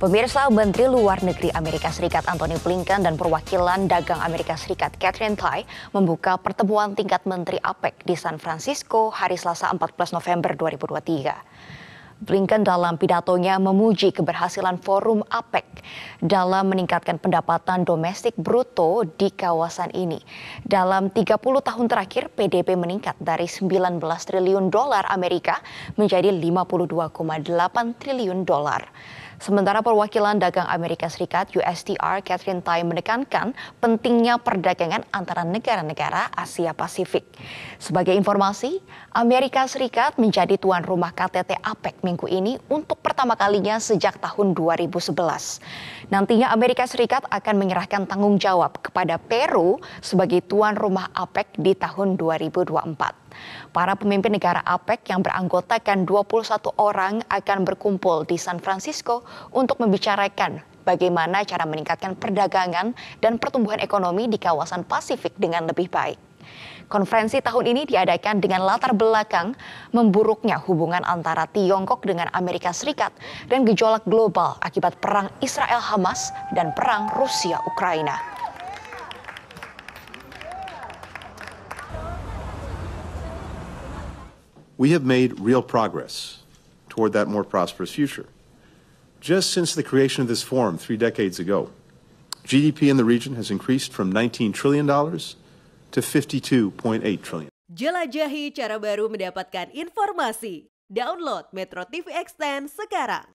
Pemirsa Menteri Luar Negeri Amerika Serikat Antony Blinken dan perwakilan dagang Amerika Serikat Catherine Tai membuka pertemuan tingkat menteri APEC di San Francisco hari Selasa 14 November 2023. Blinken dalam pidatonya memuji keberhasilan forum APEC dalam meningkatkan pendapatan domestik bruto di kawasan ini. Dalam 30 tahun terakhir, PDB meningkat dari 19 triliun dolar Amerika menjadi 52,8 triliun dolar. Sementara perwakilan dagang Amerika Serikat USTR Catherine Tai menekankan pentingnya perdagangan antara negara-negara Asia Pasifik. Sebagai informasi, Amerika Serikat menjadi tuan rumah KTT APEC minggu ini untuk pertama kalinya sejak tahun 2011. Nantinya Amerika Serikat akan menyerahkan tanggung jawab kepada Peru sebagai tuan rumah APEC di tahun 2024. Para pemimpin negara APEC yang beranggotakan 21 orang akan berkumpul di San Francisco untuk membicarakan bagaimana cara meningkatkan perdagangan dan pertumbuhan ekonomi di kawasan Pasifik dengan lebih baik. Konferensi tahun ini diadakan dengan latar belakang memburuknya hubungan antara Tiongkok dengan Amerika Serikat dan gejolak global akibat perang Israel-Hamas dan perang Rusia-Ukraina. we have made real progress toward that more prosperous future. Just since the creation of this forum three decades ago, GDP in the region has increased from $19 trillion to 52.8 trillion. Jelajahi cara baru mendapatkan informasi. Download Metro TV Extend sekarang.